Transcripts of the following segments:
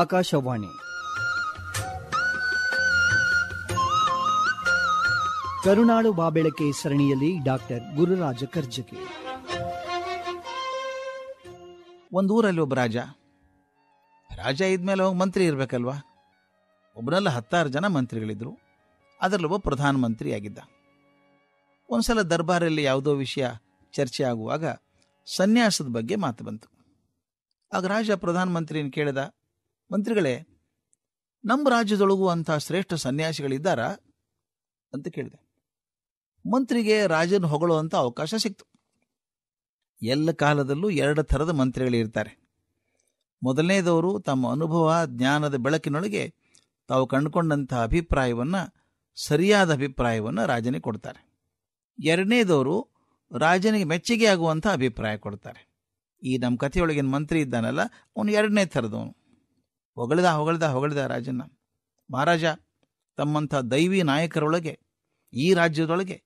ಆಕಾಶವಾಣಿ ಕರುನಾಳು ಬಾಬೆಳಕೆ ಸರಣಿಯಲ್ಲಿ ಡಾಕ್ಟರ್ ಗುರುರಾಜ ಒಂದು ಒಂದೂರಲ್ಲಿ ಒಬ್ಬ ರಾಜ ರಾಜ ಇದ್ಮೇಲೆ ಅವಾಗ ಮಂತ್ರಿ ಇರಬೇಕಲ್ವಾ ಒಬ್ಬನಲ್ಲ ಹತ್ತಾರು ಜನ ಮಂತ್ರಿಗಳಿದ್ರು ಅದರಲ್ಲೊಬ್ಬ ಪ್ರಧಾನ ಮಂತ್ರಿ ಆಗಿದ್ದ ಒಂದ್ಸಲ ದರ್ಬಾರಲ್ಲಿ ಯಾವುದೋ ವಿಷಯ ಚರ್ಚೆ ಆಗುವಾಗ ಸನ್ಯಾಸದ ಬಗ್ಗೆ ಮಾತು ಬಂತು ಆಗ ರಾಜ ಪ್ರಧಾನಮಂತ್ರಿಯನ್ನು ಕೇಳಿದ ಮಂತ್ರಿಗಳೇ ನಮ್ಮ ರಾಜ್ಯದೊಳಗೂ ಅಂಥ ಶ್ರೇಷ್ಠ ಸನ್ಯಾಸಿಗಳಿದ್ದಾರಾ ಅಂತ ಕೇಳಿದೆ ಮಂತ್ರಿಗೆ ರಾಜನ ಹೊಗಳುವಂಥ ಅವಕಾಶ ಸಿಕ್ತು ಎಲ್ಲ ಕಾಲದಲ್ಲೂ ಎರಡು ಥರದ ಮಂತ್ರಿಗಳಿರ್ತಾರೆ ಮೊದಲನೇದವರು ತಮ್ಮ ಅನುಭವ ಜ್ಞಾನದ ಬೆಳಕಿನೊಳಗೆ ತಾವು ಕಂಡುಕೊಂಡಂತಹ ಅಭಿಪ್ರಾಯವನ್ನು ಸರಿಯಾದ ಅಭಿಪ್ರಾಯವನ್ನು ರಾಜನಿಗೆ ಕೊಡ್ತಾರೆ ಎರಡನೇದವರು ರಾಜನಿಗೆ ಮೆಚ್ಚುಗೆ ಆಗುವಂಥ ಅಭಿಪ್ರಾಯ ಕೊಡ್ತಾರೆ ಈ ನಮ್ಮ ಕಥೆಯೊಳಗಿನ ಮಂತ್ರಿ ಇದ್ದಾನಲ್ಲ ಅವನು ಎರಡನೇ ಥರದವನು ಹೊಗಳ್ದ ಹೊಗಳ್ದ ಹೊಗಳ್ದ ರಾಜನ ಮಹಾರಾಜ ತಮ್ಮಂಥ ದೈವಿ ನಾಯಕರೊಳಗೆ ಈ ರಾಜ್ಯದೊಳಗೆ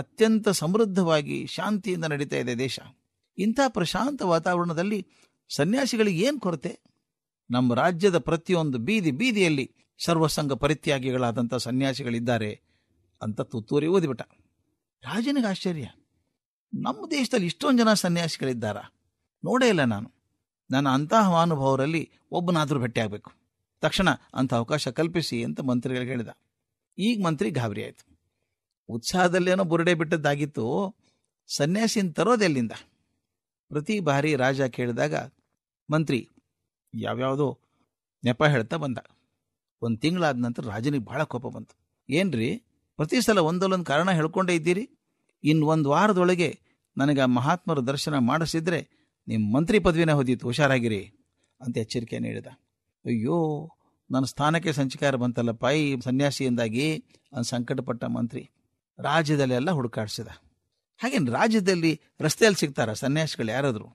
ಅತ್ಯಂತ ಸಮೃದ್ಧವಾಗಿ ಶಾಂತಿಯಿಂದ ನಡೀತಾ ಇದೆ ದೇಶ ಇಂಥ ಪ್ರಶಾಂತ ವಾತಾವರಣದಲ್ಲಿ ಸನ್ಯಾಸಿಗಳಿಗೆ ಏನು ಕೊರತೆ ನಮ್ಮ ರಾಜ್ಯದ ಪ್ರತಿಯೊಂದು ಬೀದಿ ಬೀದಿಯಲ್ಲಿ ಸರ್ವಸಂಘ ಪರಿತ್ಯಾಗಿಗಳಾದಂಥ ಸನ್ಯಾಸಿಗಳಿದ್ದಾರೆ ಅಂತ ತುತ್ತೂರಿ ಓದಿಬಿಟ್ಟ ರಾಜನಿಗೆ ಆಶ್ಚರ್ಯ ನಮ್ಮ ದೇಶದಲ್ಲಿ ಇಷ್ಟೊಂದು ಜನ ಸನ್ಯಾಸಿಗಳಿದ್ದಾರಾ ನೋಡೇ ಇಲ್ಲ ನಾನು ನನ್ನ ಅಂತಹ ಮಹಾನುಭಾವರಲ್ಲಿ ಒಬ್ಬನಾದರೂ ಭೇಟಿಯಾಗಬೇಕು ತಕ್ಷಣ ಅಂಥ ಅವಕಾಶ ಕಲ್ಪಿಸಿ ಅಂತ ಮಂತ್ರಿಗಳಿಗೆ ಹೇಳಿದ ಈಗ ಮಂತ್ರಿ ಗಾಬರಿ ಆಯಿತು ಉತ್ಸಾಹದಲ್ಲೇನೋ ಬುರುಡೆ ಬಿಟ್ಟದ್ದಾಗಿತ್ತು ಸನ್ಯಾಸಿನ ತರೋದೆಲ್ಲಿಂದ ಪ್ರತಿ ಬಾರಿ ರಾಜ ಕೇಳಿದಾಗ ಮಂತ್ರಿ ಯಾವ್ಯಾವುದೋ ನೆಪ ಹೇಳ್ತಾ ಬಂದ ಒಂದು ತಿಂಗಳಾದ ನಂತರ ರಾಜನಿಗೆ ಭಾಳ ಕೋಪ ಬಂತು ಏನ್ರಿ ಪ್ರತಿ ಸಲ ಒಂದಲ್ಲೊಂದು ಕಾರಣ ಹೇಳ್ಕೊಂಡೇ ಇದ್ದೀರಿ ಇನ್ನು ಒಂದು ವಾರದೊಳಗೆ ನನಗೆ ಆ ಮಹಾತ್ಮರ ದರ್ಶನ ಮಾಡಿಸಿದ್ರೆ ನಿಮ್ಮ ಮಂತ್ರಿ ಪದವಿನ ಹೋದಿತ್ತು ಹುಷಾರಾಗಿರಿ ಅಂತ ಎಚ್ಚರಿಕೆ ನೀಡಿದ ಅಯ್ಯೋ ನನ್ನ ಸ್ಥಾನಕ್ಕೆ ಸಂಚಿಕಾರ ಬಂತಲ್ಲಪ್ಪ ಈ ಸನ್ಯಾಸಿಯಿಂದಾಗಿ ನಾನು ಸಂಕಟಪಟ್ಟ ಮಂತ್ರಿ ರಾಜ್ಯದಲ್ಲೆಲ್ಲ ಹುಡುಕಾಡಿಸಿದ ಹಾಗೇನು ರಾಜ್ಯದಲ್ಲಿ ರಸ್ತೆಯಲ್ಲಿ ಸಿಗ್ತಾರ ಸನ್ಯಾಸಿಗಳು ಯಾರಾದರೂ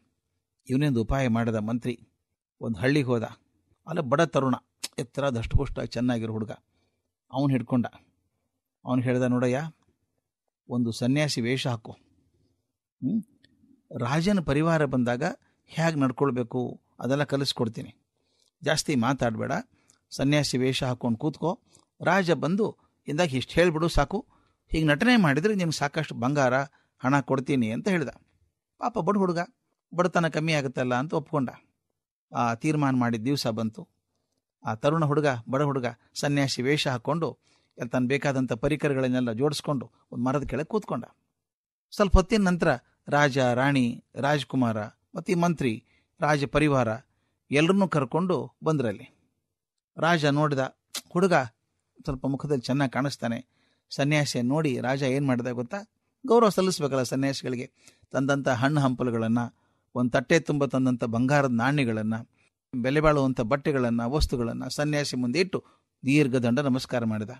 ಇವನಿಂದ ಉಪಾಯ ಮಾಡಿದ ಮಂತ್ರಿ ಒಂದು ಹಳ್ಳಿಗೆ ಹೋದ ಅಲ್ಲ ಬಡ ತರುಣ ಎತ್ತರ ದಷ್ಟಪುಷ್ಟಾಗಿ ಚೆನ್ನಾಗಿರೋ ಹುಡುಗ ಅವನು ಹಿಡ್ಕೊಂಡ ಅವನು ಹೇಳ್ದ ನೋಡಯ್ಯ ಒಂದು ಸನ್ಯಾಸಿ ವೇಷ ಹಾಕು ರಾಜನ ಪರಿವಾರ ಬಂದಾಗ ಹೇಗೆ ನಡ್ಕೊಳ್ಬೇಕು ಅದೆಲ್ಲ ಕಲಿಸ್ಕೊಡ್ತೀನಿ ಜಾಸ್ತಿ ಮಾತಾಡಬೇಡ ಸನ್ಯಾಸಿ ವೇಷ ಹಾಕ್ಕೊಂಡು ಕೂತ್ಕೋ ರಾಜ ಬಂದು ಇಂದಾಗ ಇಷ್ಟು ಹೇಳಿಬಿಡು ಸಾಕು ಹೀಗೆ ನಟನೆ ಮಾಡಿದರೆ ನಿಮ್ಗೆ ಸಾಕಷ್ಟು ಬಂಗಾರ ಹಣ ಕೊಡ್ತೀನಿ ಅಂತ ಹೇಳಿದ ಪಾಪ ಬಡ ಹುಡುಗ ಬಡತನ ಕಮ್ಮಿ ಆಗುತ್ತಲ್ಲ ಅಂತ ಒಪ್ಕೊಂಡ ಆ ತೀರ್ಮಾನ ಮಾಡಿದ ದಿವಸ ಬಂತು ಆ ತರುಣ ಹುಡುಗ ಬಡ ಹುಡುಗ ಸನ್ಯಾಸಿ ವೇಷ ಹಾಕ್ಕೊಂಡು ತನ್ನ ಬೇಕಾದಂಥ ಪರಿಕರಗಳನ್ನೆಲ್ಲ ಜೋಡಿಸ್ಕೊಂಡು ಒಂದು ಮರದ ಕೆಳಗೆ ಕೂತ್ಕೊಂಡ ಸ್ವಲ್ಪ ಹೊತ್ತಿನ ನಂತರ ರಾಜ ರಾಣಿ ರಾಜಕುಮಾರ ಮತ್ತು ಮಂತ್ರಿ ರಾಜ ಪರಿವಾರ ಎಲ್ಲರನ್ನೂ ಕರ್ಕೊಂಡು ಬಂದ್ರಲ್ಲಿ ರಾಜ ನೋಡಿದ ಹುಡುಗ ಸ್ವಲ್ಪ ಮುಖದಲ್ಲಿ ಚೆನ್ನಾಗಿ ಕಾಣಿಸ್ತಾನೆ ಸನ್ಯಾಸಿಯನ್ನು ನೋಡಿ ರಾಜ ಏನು ಮಾಡಿದ ಗೊತ್ತಾ ಗೌರವ ಸಲ್ಲಿಸಬೇಕಲ್ಲ ಸನ್ಯಾಸಿಗಳಿಗೆ ತಂದಂಥ ಹಣ್ಣು ಹಂಪಲುಗಳನ್ನು ಒಂದು ತಟ್ಟೆ ತುಂಬ ತಂದಂಥ ಬಂಗಾರದ ನಾಣ್ಯಗಳನ್ನು ಬೆಲೆ ಬಾಳುವಂಥ ಬಟ್ಟೆಗಳನ್ನು ವಸ್ತುಗಳನ್ನು ಸನ್ಯಾಸಿ ಮುಂದೆ ಇಟ್ಟು ದೀರ್ಘದಂಡ ನಮಸ್ಕಾರ ಮಾಡಿದ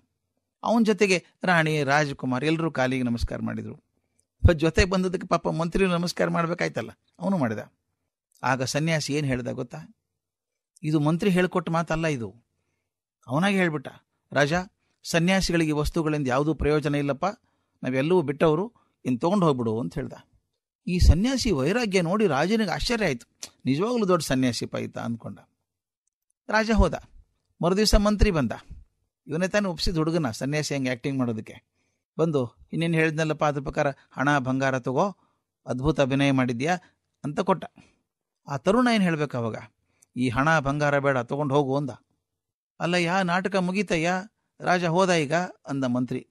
ಅವನ ಜೊತೆಗೆ ರಾಣಿ ರಾಜಕುಮಾರ್ ಎಲ್ಲರೂ ಕಾಲಿಗೆ ನಮಸ್ಕಾರ ಮಾಡಿದರು ಜೊತೆ ಬಂದದಕ್ಕೆ ಪಾಪ ಮಂತ್ರಿ ನಮಸ್ಕಾರ ಮಾಡ್ಬೇಕಾಯ್ತಲ್ಲ ಅವನು ಮಾಡಿದ ಆಗ ಸನ್ಯಾಸಿ ಏನು ಹೇಳ್ದ ಗೊತ್ತಾ ಇದು ಮಂತ್ರಿ ಹೇಳ್ಕೊಟ್ಟ ಮಾತಲ್ಲ ಇದು ಅವನಾಗೆ ಹೇಳ್ಬಿಟ್ಟ ರಾಜ ಸನ್ಯಾಸಿಗಳಿಗೆ ವಸ್ತುಗಳಿಂದ ಯಾವುದೂ ಪ್ರಯೋಜನ ಇಲ್ಲಪ್ಪ ನಾವೆಲ್ಲವೂ ಬಿಟ್ಟವರು ಇನ್ನು ತೊಗೊಂಡು ಹೋಗ್ಬಿಡು ಅಂತ ಹೇಳ್ದ ಈ ಸನ್ಯಾಸಿ ವೈರಾಗ್ಯ ನೋಡಿ ರಾಜನಿಗೆ ಆಶ್ಚರ್ಯ ಆಯಿತು ನಿಜವಾಗ್ಲೂ ದೊಡ್ಡ ಸನ್ಯಾಸಿ ಪಾಯಿತ ಅಂದ್ಕೊಂಡ ರಾಜ ಹೋದ ಮರುದಿವಸ ಮಂತ್ರಿ ಬಂದ ಇವನೇ ತಾನು ಒಪ್ಸಿದ ಹುಡುಗನ ಸನ್ಯಾಸಿ ಹೆಂಗೆ ಆ್ಯಕ್ಟಿಂಗ್ ಮಾಡೋದಕ್ಕೆ ಬಂದು ಇನ್ನೇನು ಹೇಳಿದ್ನಲ್ಲಪ್ಪ ಅದ್ರ ಪ್ರಕಾರ ಹಣ ಬಂಗಾರ ತಗೋ ಅದ್ಭುತ ಅಭಿನಯ ಮಾಡಿದ್ಯಾ ಅಂತ ಕೊಟ್ಟ ಆ ತರುಣ ಏನು ಹೇಳಬೇಕು ಅವಾಗ ಈ ಹಣ ಬಂಗಾರ ಬೇಡ ತೊಗೊಂಡು ಹೋಗು ಅಂದ ಅಲ್ಲ ಯಾ ನಾಟಕ ಮುಗೀತಯ್ಯ ರಾಜ ಹೋದ ಈಗ ಅಂದ ಮಂತ್ರಿ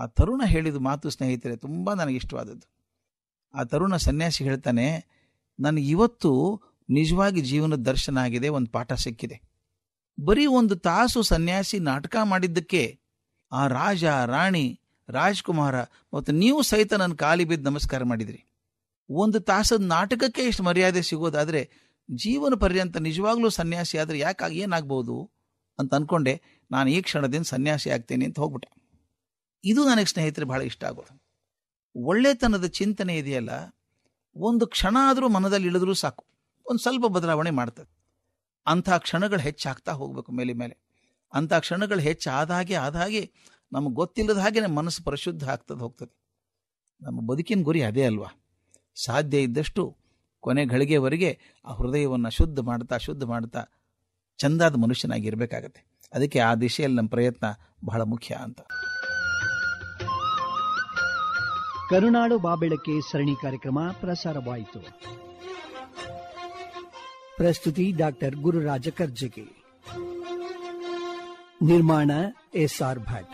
ಆ ತರುಣ ಹೇಳಿದ ಮಾತು ಸ್ನೇಹಿತರೆ ತುಂಬ ನನಗೆ ಇಷ್ಟವಾದದ್ದು ಆ ತರುಣ ಸನ್ಯಾಸಿ ಹೇಳ್ತಾನೆ ನನಗೆ ಇವತ್ತು ನಿಜವಾಗಿ ಜೀವನದ ದರ್ಶನ ಆಗಿದೆ ಒಂದು ಪಾಠ ಸಿಕ್ಕಿದೆ ಬರೀ ಒಂದು ತಾಸು ಸನ್ಯಾಸಿ ನಾಟಕ ಮಾಡಿದ್ದಕ್ಕೆ ಆ ರಾಜ ರಾಣಿ ರಾಜ್ಕುಮಾರ ಮತ್ತು ನೀವು ಸಹಿತ ನನ್ನ ಕಾಲಿ ಬಿದ್ದು ನಮಸ್ಕಾರ ಮಾಡಿದ್ರಿ ಒಂದು ತಾಸದ ನಾಟಕಕ್ಕೆ ಇಷ್ಟು ಮರ್ಯಾದೆ ಸಿಗೋದಾದರೆ ಜೀವನ ಪರ್ಯಂತ ನಿಜವಾಗ್ಲೂ ಸನ್ಯಾಸಿ ಆದರೆ ಯಾಕಾಗಿ ಏನಾಗ್ಬೋದು ಅಂತ ಅನ್ಕೊಂಡೆ ನಾನು ಈ ಕ್ಷಣದಿಂದ ಸನ್ಯಾಸಿ ಆಗ್ತೇನೆ ಅಂತ ಹೋಗ್ಬಿಟ್ಟೆ ಇದು ನನಗೆ ಸ್ನೇಹಿತರೆ ಬಹಳ ಇಷ್ಟ ಆಗೋದು ಒಳ್ಳೆತನದ ಚಿಂತನೆ ಇದೆಯಲ್ಲ ಒಂದು ಕ್ಷಣ ಆದರೂ ಮನದಲ್ಲಿ ಇಳಿದ್ರೂ ಸಾಕು ಒಂದು ಸ್ವಲ್ಪ ಬದಲಾವಣೆ ಮಾಡ್ತದೆ ಅಂಥ ಕ್ಷಣಗಳು ಹೆಚ್ಚಾಗ್ತಾ ಹೋಗಬೇಕು ಮೇಲೆ ಮೇಲೆ ಅಂಥ ಕ್ಷಣಗಳು ಹೆಚ್ಚು ಆದಾಗೆ ಆದಾಗೆ ನಮಗೆ ಗೊತ್ತಿಲ್ಲದ ಹಾಗೆ ಮನಸ್ಸು ಪರಿಶುದ್ಧ ಆಗ್ತದೆ ಹೋಗ್ತದೆ ನಮ್ಮ ಬದುಕಿನ ಗುರಿ ಅದೇ ಅಲ್ವಾ ಸಾಧ್ಯ ಇದ್ದಷ್ಟು ಕೊನೆ ಗಳಿಗೆವರೆಗೆ ಆ ಹೃದಯವನ್ನು ಶುದ್ಧ ಮಾಡ್ತಾ ಶುದ್ಧ ಮಾಡ್ತಾ ಚಂದಾದ ಮನುಷ್ಯನಾಗಿರಬೇಕಾಗತ್ತೆ ಅದಕ್ಕೆ ಆ ದಿಶೆಯಲ್ಲಿ ನಮ್ಮ ಪ್ರಯತ್ನ ಬಹಳ ಮುಖ್ಯ ಅಂತ ಕರುನಾಡು ಬಾಬೆಳಕೆ ಸರಣಿ ಕಾರ್ಯಕ್ರಮ ಪ್ರಸಾರವಾಯಿತು ಪ್ರಸ್ತುತಿ ಡಾಕ್ಟರ್ ಗುರುರಾಜ ಕರ್ಜಗಿ ನಿರ್ಮಾಣ ಎಸ್ ಆರ್ ಭಟ್